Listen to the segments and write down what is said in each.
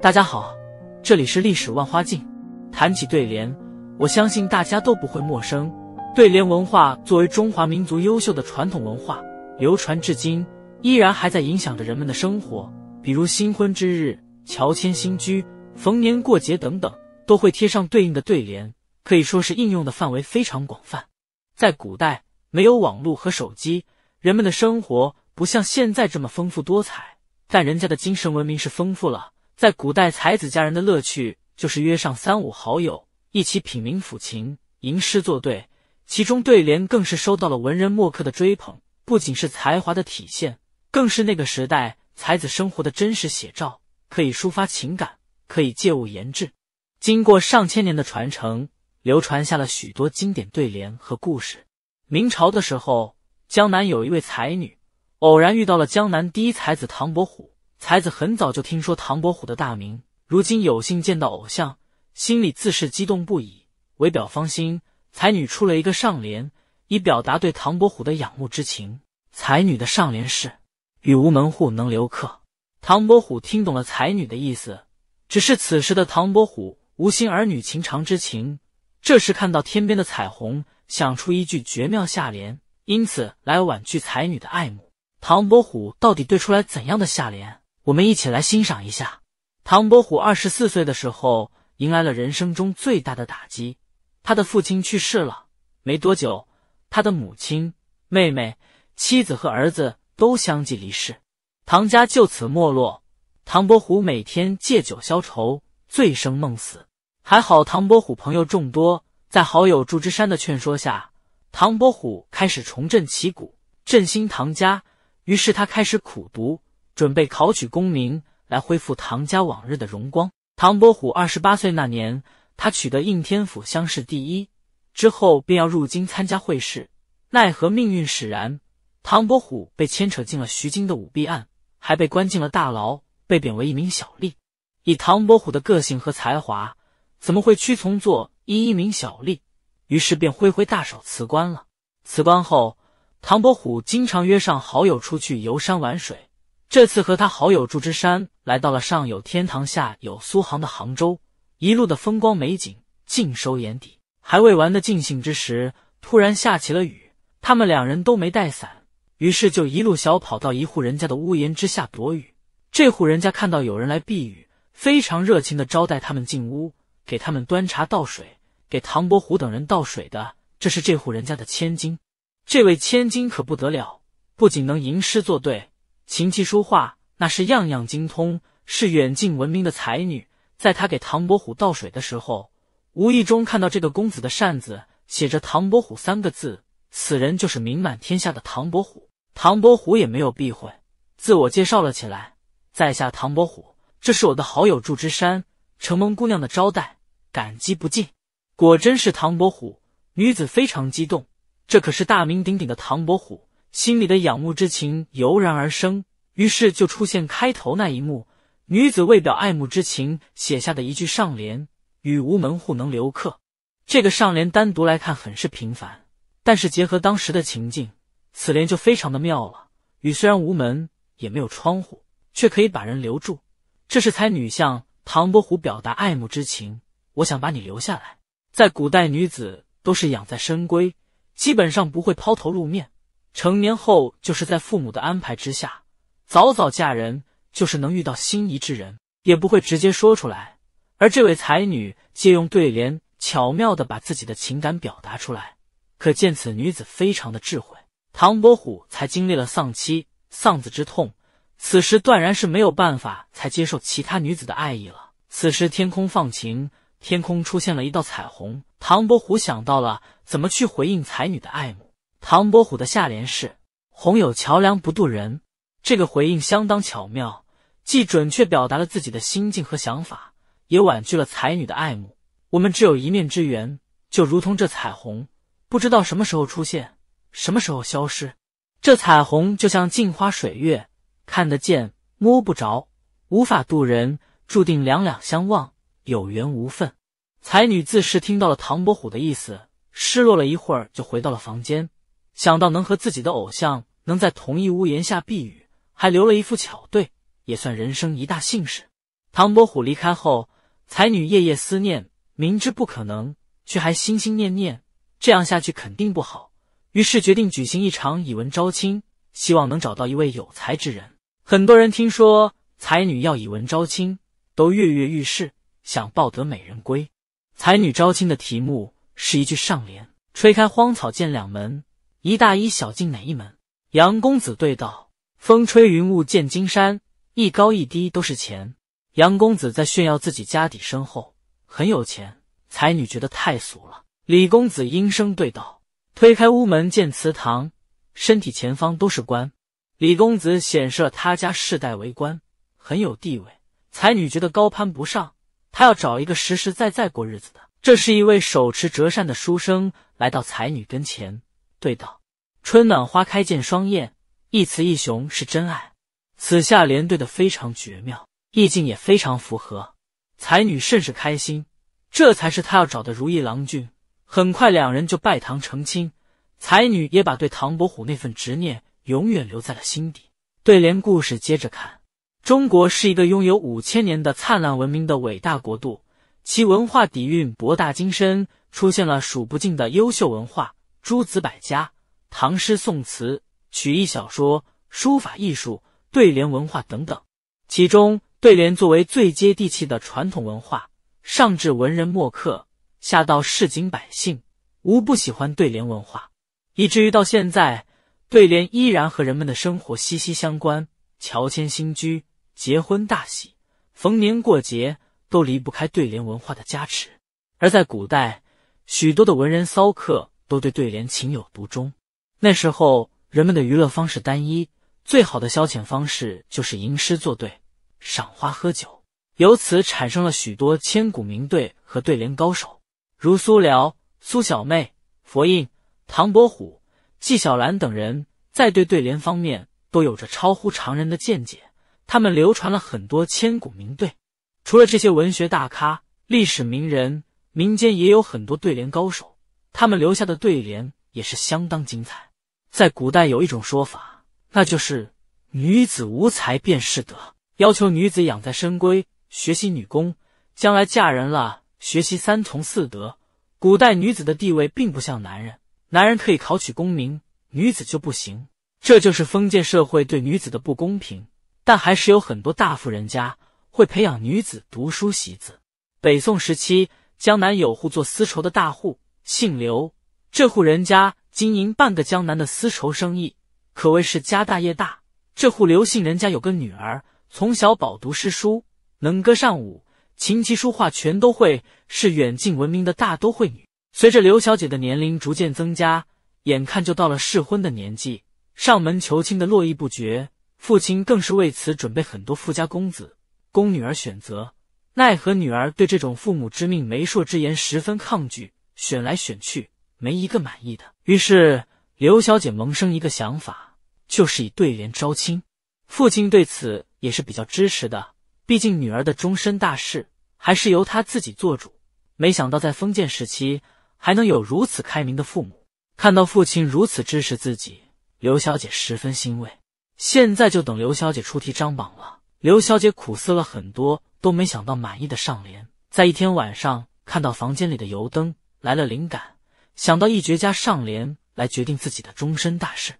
大家好，这里是历史万花镜。谈起对联，我相信大家都不会陌生。对联文化作为中华民族优秀的传统文化，流传至今，依然还在影响着人们的生活。比如新婚之日、乔迁新居、逢年过节等等，都会贴上对应的对联，可以说是应用的范围非常广泛。在古代。没有网络和手机，人们的生活不像现在这么丰富多彩。但人家的精神文明是丰富了。在古代，才子佳人的乐趣就是约上三五好友，一起品茗抚琴、吟诗作对。其中对联更是受到了文人墨客的追捧，不仅是才华的体现，更是那个时代才子生活的真实写照。可以抒发情感，可以借物言志。经过上千年的传承，流传下了许多经典对联和故事。明朝的时候，江南有一位才女，偶然遇到了江南第一才子唐伯虎。才子很早就听说唐伯虎的大名，如今有幸见到偶像，心里自是激动不已。为表芳心，才女出了一个上联，以表达对唐伯虎的仰慕之情。才女的上联是：“雨无门户能留客。”唐伯虎听懂了才女的意思，只是此时的唐伯虎无心儿女情长之情。这时看到天边的彩虹。想出一句绝妙下联，因此来婉拒才女的爱慕。唐伯虎到底对出来怎样的下联？我们一起来欣赏一下。唐伯虎二十四岁的时候，迎来了人生中最大的打击，他的父亲去世了。没多久，他的母亲、妹妹、妻子和儿子都相继离世，唐家就此没落。唐伯虎每天借酒消愁，醉生梦死。还好唐伯虎朋友众多。在好友祝之山的劝说下，唐伯虎开始重振旗鼓，振兴唐家。于是他开始苦读，准备考取功名，来恢复唐家往日的荣光。唐伯虎二十八岁那年，他取得应天府乡试第一，之后便要入京参加会试。奈何命运使然，唐伯虎被牵扯进了徐经的舞弊案，还被关进了大牢，被贬为一名小吏。以唐伯虎的个性和才华，怎么会屈从做？一名小吏，于是便挥挥大手辞官了。辞官后，唐伯虎经常约上好友出去游山玩水。这次和他好友祝枝山来到了上有天堂、下有苏杭的杭州，一路的风光美景尽收眼底。还未玩的尽兴之时，突然下起了雨，他们两人都没带伞，于是就一路小跑到一户人家的屋檐之下躲雨。这户人家看到有人来避雨，非常热情的招待他们进屋，给他们端茶倒水。给唐伯虎等人倒水的，这是这户人家的千金。这位千金可不得了，不仅能吟诗作对，琴棋书画那是样样精通，是远近闻名的才女。在她给唐伯虎倒水的时候，无意中看到这个公子的扇子写着“唐伯虎”三个字，此人就是名满天下的唐伯虎。唐伯虎也没有避讳，自我介绍了起来：“在下唐伯虎，这是我的好友祝枝山，承蒙姑娘的招待，感激不尽。”果真是唐伯虎，女子非常激动，这可是大名鼎鼎的唐伯虎，心里的仰慕之情油然而生。于是就出现开头那一幕，女子为表爱慕之情写下的一句上联：雨无门户能留客。这个上联单独来看很是平凡，但是结合当时的情境，此联就非常的妙了。雨虽然无门也没有窗户，却可以把人留住。这是才女向唐伯虎表达爱慕之情，我想把你留下来。在古代，女子都是养在深闺，基本上不会抛头露面。成年后，就是在父母的安排之下，早早嫁人。就是能遇到心仪之人，也不会直接说出来。而这位才女借用对联，巧妙的把自己的情感表达出来，可见此女子非常的智慧。唐伯虎才经历了丧妻丧子之痛，此时断然是没有办法才接受其他女子的爱意了。此时天空放晴。天空出现了一道彩虹，唐伯虎想到了怎么去回应才女的爱慕。唐伯虎的下联是“虹有桥梁不渡人”，这个回应相当巧妙，既准确表达了自己的心境和想法，也婉拒了才女的爱慕。我们只有一面之缘，就如同这彩虹，不知道什么时候出现，什么时候消失。这彩虹就像镜花水月，看得见，摸不着，无法渡人，注定两两相望。有缘无分，才女自是听到了唐伯虎的意思，失落了一会儿，就回到了房间。想到能和自己的偶像能在同一屋檐下避雨，还留了一副巧对，也算人生一大幸事。唐伯虎离开后，才女夜夜思念，明知不可能，却还心心念念。这样下去肯定不好，于是决定举行一场以文招亲，希望能找到一位有才之人。很多人听说才女要以文招亲，都跃跃欲试。想抱得美人归，才女招亲的题目是一句上联：“吹开荒草见两门，一大一小进哪一门？”杨公子对道：“风吹云雾见金山，一高一低都是钱。”杨公子在炫耀自己家底深厚，很有钱。才女觉得太俗了。李公子应声对道：“推开屋门见祠堂，身体前方都是官。”李公子显示了他家世代为官，很有地位。才女觉得高攀不上。他要找一个实实在在过日子的。这是一位手持折扇的书生来到才女跟前，对道：“春暖花开见双燕，一雌一雄是真爱。”此下联对的非常绝妙，意境也非常符合。才女甚是开心，这才是她要找的如意郎君。很快，两人就拜堂成亲。才女也把对唐伯虎那份执念永远留在了心底。对联故事接着看。中国是一个拥有五千年的灿烂文明的伟大国度，其文化底蕴博大精深，出现了数不尽的优秀文化，诸子百家、唐诗宋词、曲艺小说、书法艺术、对联文化等等。其中，对联作为最接地气的传统文化，上至文人墨客，下到市井百姓，无不喜欢对联文化，以至于到现在，对联依然和人们的生活息息相关，乔迁新居。结婚大喜，逢年过节都离不开对联文化的加持。而在古代，许多的文人骚客都对对联情有独钟。那时候人们的娱乐方式单一，最好的消遣方式就是吟诗作对、赏花喝酒，由此产生了许多千古名对和对联高手，如苏辽、苏小妹、佛印、唐伯虎、纪晓岚等人，在对对联方面都有着超乎常人的见解。他们流传了很多千古名对，除了这些文学大咖、历史名人，民间也有很多对联高手，他们留下的对联也是相当精彩。在古代有一种说法，那就是女子无才便是德，要求女子养在深闺，学习女工，将来嫁人了学习三从四德。古代女子的地位并不像男人，男人可以考取功名，女子就不行，这就是封建社会对女子的不公平。但还是有很多大富人家会培养女子读书习字。北宋时期，江南有户做丝绸的大户，姓刘。这户人家经营半个江南的丝绸生意，可谓是家大业大。这户刘姓人家有个女儿，从小饱读诗书，能歌善舞，琴棋书画全都会，是远近闻名的大都会女。随着刘小姐的年龄逐渐增加，眼看就到了适婚的年纪，上门求亲的络绎不绝。父亲更是为此准备很多富家公子供女儿选择，奈何女儿对这种父母之命、媒妁之言十分抗拒，选来选去没一个满意的。于是刘小姐萌生一个想法，就是以对联招亲。父亲对此也是比较支持的，毕竟女儿的终身大事还是由她自己做主。没想到在封建时期还能有如此开明的父母，看到父亲如此支持自己，刘小姐十分欣慰。现在就等刘小姐出题张榜了。刘小姐苦思了很多，都没想到满意的上联。在一天晚上，看到房间里的油灯，来了灵感，想到一绝佳上联来决定自己的终身大事。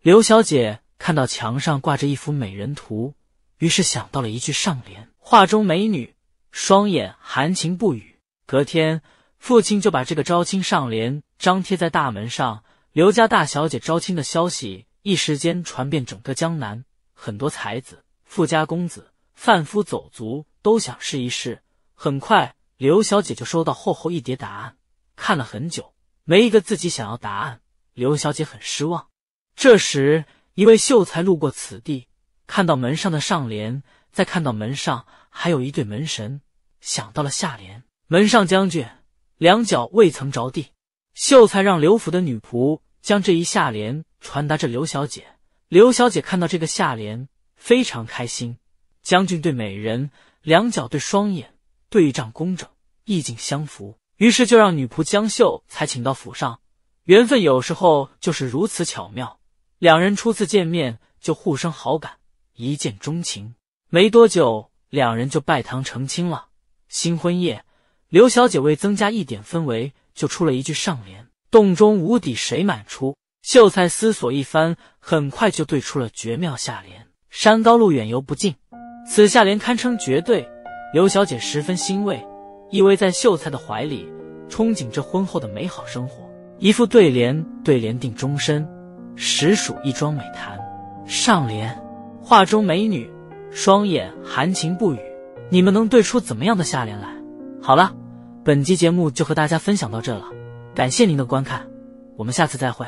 刘小姐看到墙上挂着一幅美人图，于是想到了一句上联：画中美女，双眼含情不语。隔天，父亲就把这个招亲上联张贴在大门上。刘家大小姐招亲的消息。一时间传遍整个江南，很多才子、富家公子、贩夫走卒都想试一试。很快，刘小姐就收到厚厚一叠答案，看了很久，没一个自己想要答案。刘小姐很失望。这时，一位秀才路过此地，看到门上的上联，再看到门上还有一对门神，想到了下联：“门上将军两脚未曾着地。”秀才让刘府的女仆将这一下联。传达着刘小姐，刘小姐看到这个下联非常开心。将军对美人，两脚对双眼，对仗工整，意境相符。于是就让女仆江秀才请到府上。缘分有时候就是如此巧妙，两人初次见面就互生好感，一见钟情。没多久，两人就拜堂成亲了。新婚夜，刘小姐为增加一点氛围，就出了一句上联：洞中无底水满出。秀才思索一番，很快就对出了绝妙下联：山高路远游不尽。此下联堪称绝对。刘小姐十分欣慰，依偎在秀才的怀里，憧憬着婚后的美好生活。一副对联，对联定终身，实属一桩美谈。上联：画中美女，双眼含情不语。你们能对出怎么样的下联来？好了，本期节目就和大家分享到这了，感谢您的观看，我们下次再会。